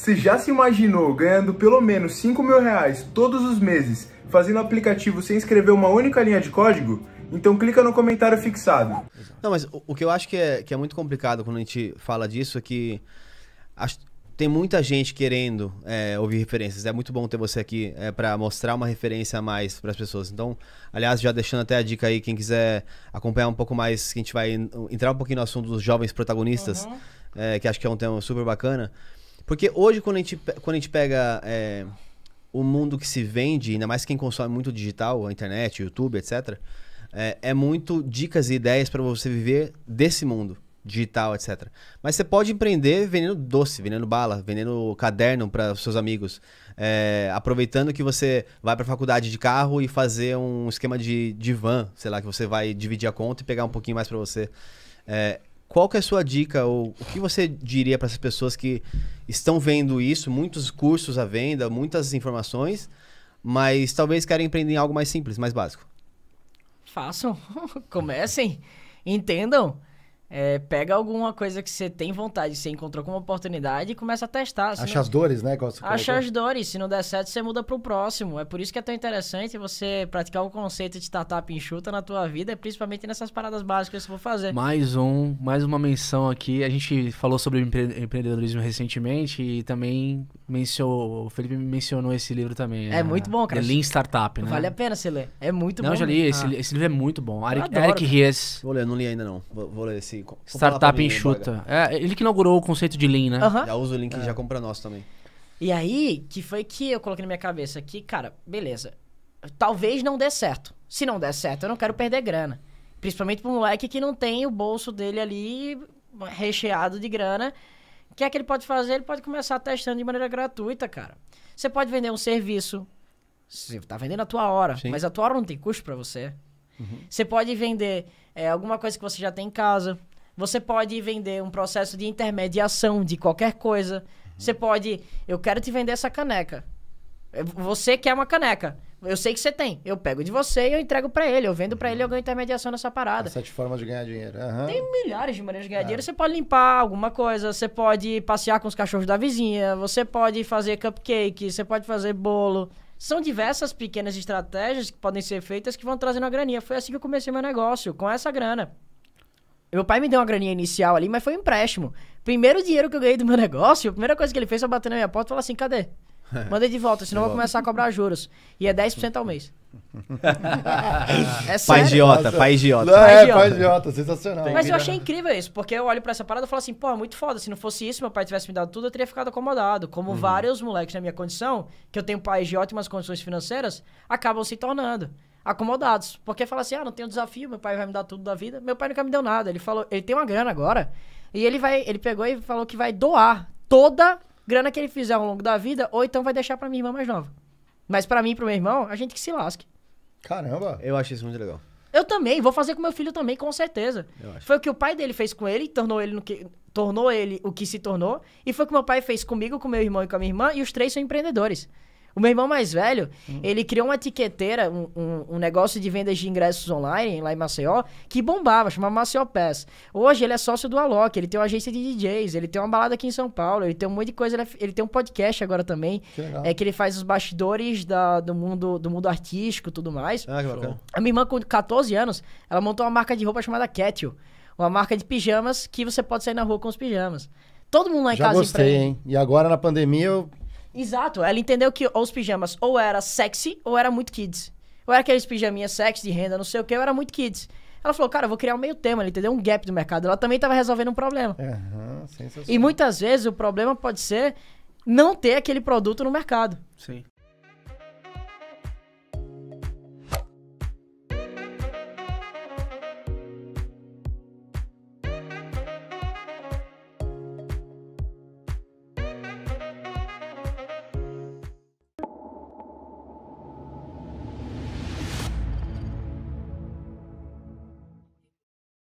Se já se imaginou ganhando pelo menos 5 mil reais todos os meses fazendo aplicativo sem escrever uma única linha de código? Então clica no comentário fixado. Não, mas o, o que eu acho que é, que é muito complicado quando a gente fala disso é que acho, tem muita gente querendo é, ouvir referências. É muito bom ter você aqui é, para mostrar uma referência a mais para as pessoas. Então, aliás, já deixando até a dica aí, quem quiser acompanhar um pouco mais, que a gente vai entrar um pouquinho no assunto dos jovens protagonistas, uhum. é, que acho que é um tema super bacana. Porque hoje, quando a gente, quando a gente pega é, o mundo que se vende, ainda mais quem consome muito digital, a internet, YouTube, etc., é, é muito dicas e ideias para você viver desse mundo digital, etc. Mas você pode empreender vendendo doce, vendendo bala, vendendo caderno para seus amigos, é, aproveitando que você vai para a faculdade de carro e fazer um esquema de, de van, sei lá, que você vai dividir a conta e pegar um pouquinho mais para você. É, qual que é a sua dica ou o que você diria para essas pessoas que estão vendo isso, muitos cursos à venda, muitas informações, mas talvez querem empreender em algo mais simples, mais básico? Façam, comecem, entendam. É, pega alguma coisa que você tem vontade, você encontrou como oportunidade e começa a testar. Acha não... as dores, né? Acha as dores. Se não der certo, você muda para o próximo. É por isso que é tão interessante você praticar o conceito de startup enxuta na tua vida, principalmente nessas paradas básicas que você for fazer. Mais um, mais uma menção aqui. A gente falou sobre empre empreendedorismo recentemente e também mencionou, o Felipe mencionou esse livro também. É muito bom, cara. The Lean Startup, né? Vale a pena você ler. É muito não, bom. Não, já li. Esse, ah. esse, livro é muito bom. Eric, Eric Ries. Vou ler, não li ainda não. Vou, vou ler esse Startup enxuta. É, ele que inaugurou o conceito de Lean, né? Uhum. Já usa o Lean que é. já compra nós também. E aí, que foi que eu coloquei na minha cabeça que, cara, beleza. Talvez não dê certo. Se não der certo, eu não quero perder grana. Principalmente pro moleque que não tem o bolso dele ali recheado de grana. O que é que ele pode fazer? Ele pode começar testando de maneira gratuita, cara. Você pode vender um serviço. Você tá vendendo a tua hora, Sim. mas a tua hora não tem custo para você. Uhum. Você pode vender é, alguma coisa que você já tem em casa. Você pode vender um processo de intermediação de qualquer coisa. Você pode, eu quero te vender essa caneca. Você quer uma caneca. Eu sei que você tem. Eu pego de você e eu entrego para ele. Eu vendo para ele, eu uhum. ganho intermediação nessa parada. sete é formas de ganhar dinheiro. Uhum. Tem milhares de maneiras de ganhar é. dinheiro. Você pode limpar alguma coisa, você pode passear com os cachorros da vizinha, você pode fazer cupcake, você pode fazer bolo. São diversas pequenas estratégias que podem ser feitas que vão trazendo a graninha. Foi assim que eu comecei meu negócio, com essa grana. Meu pai me deu uma graninha inicial ali, mas foi um empréstimo. Primeiro dinheiro que eu ganhei do meu negócio, a primeira coisa que ele fez foi bater na minha porta e falar assim: cadê? Mandei de volta, senão eu vou começar a cobrar juros. E é 10% ao mês. é sério. Pai idiota, pai é, idiota. É, pai idiota, sensacional. Mas eu achei incrível isso, porque eu olho pra essa parada e falo assim, pô, é muito foda. Se não fosse isso, meu pai tivesse me dado tudo, eu teria ficado acomodado. Como uhum. vários moleques na minha condição, que eu tenho pais de ótimas condições financeiras, acabam se tornando acomodados. Porque fala assim: ah, não tenho desafio, meu pai vai me dar tudo da vida. Meu pai nunca me deu nada. Ele falou, ele tem uma grana agora. E ele vai, ele pegou e falou que vai doar toda grana que ele fizer ao longo da vida, ou então vai deixar para minha irmã mais nova. Mas para mim e pro meu irmão, a gente que se lasque. Caramba, eu achei isso muito legal. Eu também, vou fazer com meu filho também, com certeza. Foi o que o pai dele fez com ele, tornou ele, que, tornou ele o que se tornou, e foi o que meu pai fez comigo, com meu irmão e com a minha irmã, e os três são empreendedores. O meu irmão mais velho, hum. ele criou uma etiqueteira, um, um, um, negócio de vendas de ingressos online, lá em Maceió, que bombava, chamava Maceió Pass. Hoje ele é sócio do Alok, ele tem uma agência de DJs, ele tem uma balada aqui em São Paulo, ele tem um monte de coisa, ele, é ele tem um podcast agora também, que legal. é que ele faz os bastidores da, do, mundo, do mundo artístico tudo mais. Ah, que bacana. A minha irmã, com 14 anos, ela montou uma marca de roupa chamada Kettle, uma marca de pijamas que você pode sair na rua com os pijamas. Todo mundo lá em Já casa. Gostei, hein? E agora na pandemia eu Exato, ela entendeu que os pijamas ou era sexy ou era muito kids. Ou era aqueles pijaminhas sexy de renda, não sei o que, ou era muito kids. Ela falou, cara, eu vou criar um meio tema, entendeu? Um gap do mercado. Ela também estava resolvendo um problema. Uhum, e muitas vezes o problema pode ser não ter aquele produto no mercado. Sim.